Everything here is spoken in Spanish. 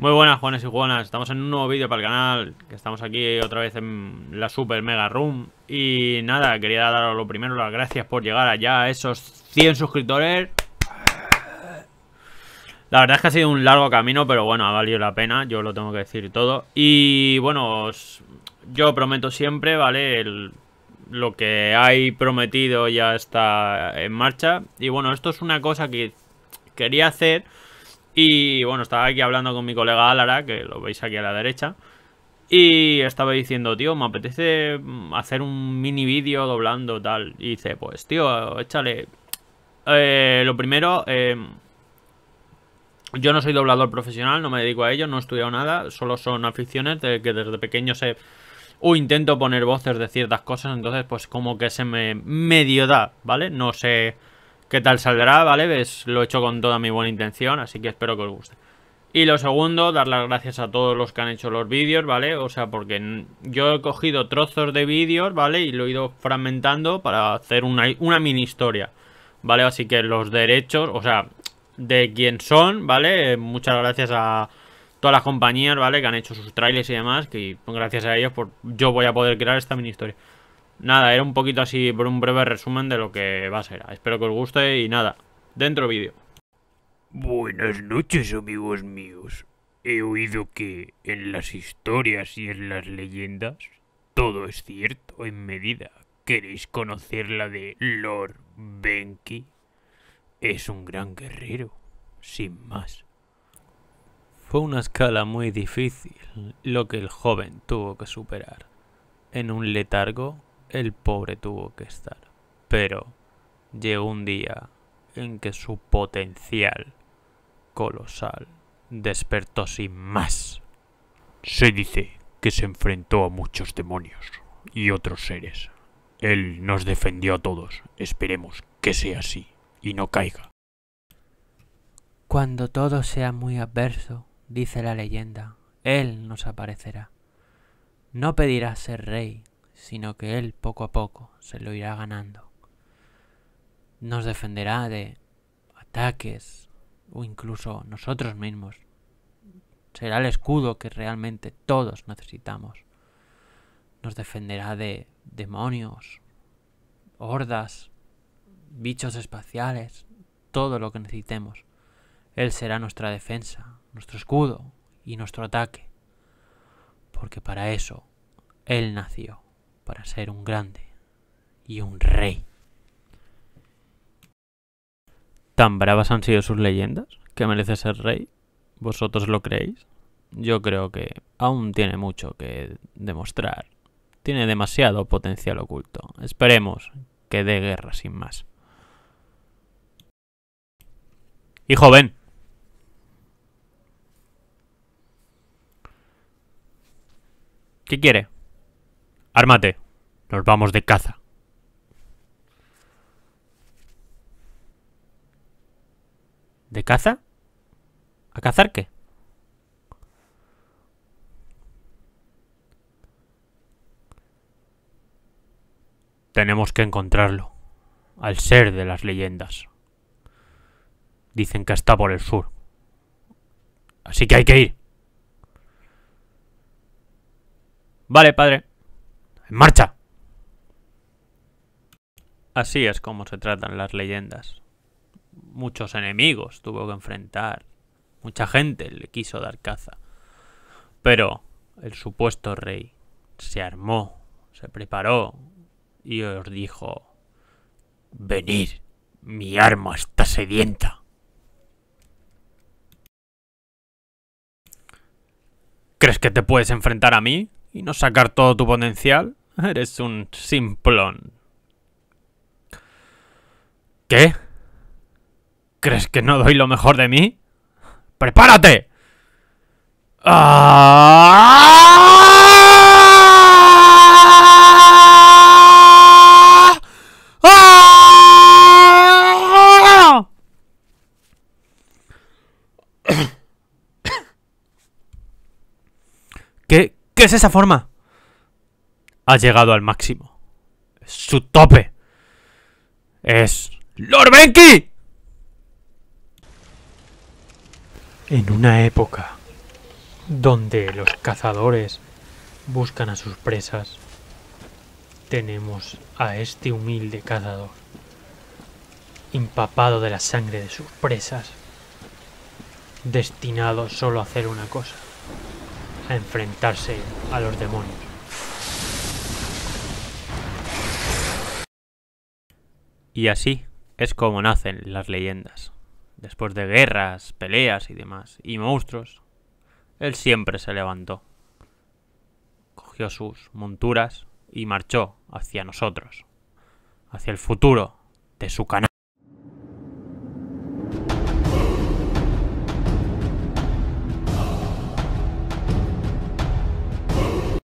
Muy buenas Juanes y Juanas, estamos en un nuevo vídeo para el canal que Estamos aquí otra vez en la Super Mega Room Y nada, quería daros lo primero las gracias por llegar allá a esos 100 suscriptores La verdad es que ha sido un largo camino, pero bueno, ha valido la pena, yo lo tengo que decir todo Y bueno, yo prometo siempre, ¿vale? lo que hay prometido ya está en marcha Y bueno, esto es una cosa que quería hacer y bueno, estaba aquí hablando con mi colega Alara, que lo veis aquí a la derecha. Y estaba diciendo, tío, me apetece mm, hacer un mini vídeo doblando tal. Y dice, pues tío, échale. Eh, lo primero, em, yo no soy doblador profesional, no me dedico a ello, no he estudiado nada. Solo son aficiones de que desde pequeño sé... O intento poner voces de ciertas cosas, entonces pues como que se me medio da, ¿vale? No sé qué tal saldrá, ¿vale? lo he hecho con toda mi buena intención, así que espero que os guste. Y lo segundo, dar las gracias a todos los que han hecho los vídeos, ¿vale? O sea, porque yo he cogido trozos de vídeos, ¿vale? Y lo he ido fragmentando para hacer una, mini historia, ¿vale? Así que los derechos, o sea, de quién son, ¿vale? Muchas gracias a todas las compañías, ¿vale? Que han hecho sus trailers y demás, que gracias a ellos por, yo voy a poder crear esta mini historia. Nada, era un poquito así por un breve resumen de lo que va a ser. Espero que os guste y nada, dentro vídeo. Buenas noches amigos míos. He oído que en las historias y en las leyendas todo es cierto en medida. ¿Queréis conocer la de Lord Benki? Es un gran guerrero, sin más. Fue una escala muy difícil lo que el joven tuvo que superar. En un letargo el pobre tuvo que estar. Pero llegó un día en que su potencial colosal despertó sin más. Se dice que se enfrentó a muchos demonios y otros seres. Él nos defendió a todos. Esperemos que sea así y no caiga. Cuando todo sea muy adverso, dice la leyenda, Él nos aparecerá. No pedirá ser rey, sino que Él poco a poco se lo irá ganando. Nos defenderá de ataques o incluso nosotros mismos. Será el escudo que realmente todos necesitamos. Nos defenderá de demonios, hordas, bichos espaciales, todo lo que necesitemos. Él será nuestra defensa, nuestro escudo y nuestro ataque. Porque para eso Él nació para ser un grande y un rey. ¿Tan bravas han sido sus leyendas que merece ser rey? ¿Vosotros lo creéis? Yo creo que aún tiene mucho que demostrar. Tiene demasiado potencial oculto. Esperemos que dé guerra sin más. Hijo, ven. ¿Qué quiere? Ármate. Nos vamos de caza. ¿De caza? ¿A cazar qué? Tenemos que encontrarlo. Al ser de las leyendas. Dicen que está por el sur. Así que hay que ir. Vale, padre. ¡En marcha! Así es como se tratan las leyendas. Muchos enemigos tuvo que enfrentar. Mucha gente le quiso dar caza. Pero el supuesto rey se armó, se preparó y os dijo, venid, mi arma está sedienta. ¿Crees que te puedes enfrentar a mí y no sacar todo tu potencial? Eres un simplón. ¿Qué? ¿Crees que no doy lo mejor de mí? ¡Prepárate! ¿Qué, ¿Qué es esa forma? ha llegado al máximo. Su tope es Lord Benki. En una época donde los cazadores buscan a sus presas, tenemos a este humilde cazador, empapado de la sangre de sus presas, destinado solo a hacer una cosa, a enfrentarse a los demonios. Y así es como nacen las leyendas. Después de guerras, peleas y demás, y monstruos, él siempre se levantó, cogió sus monturas y marchó hacia nosotros, hacia el futuro de su canal.